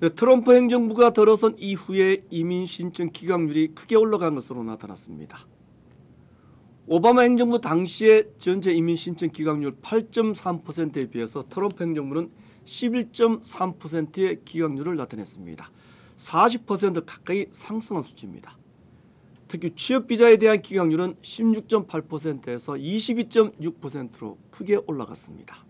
그 트럼프 행정부가 들어선 이후에 이민 신청 기각률이 크게 올라간 것으로 나타났습니다. 오바마 행정부 당시의 전체 이민 신청 기각률 8.3%에 비해서 트럼프 행정부는 11.3%의 기각률을 나타냈습니다. 40% 가까이 상승한 수치입니다. 특히 취업비자에 대한 기각률은 16.8%에서 22.6%로 크게 올라갔습니다.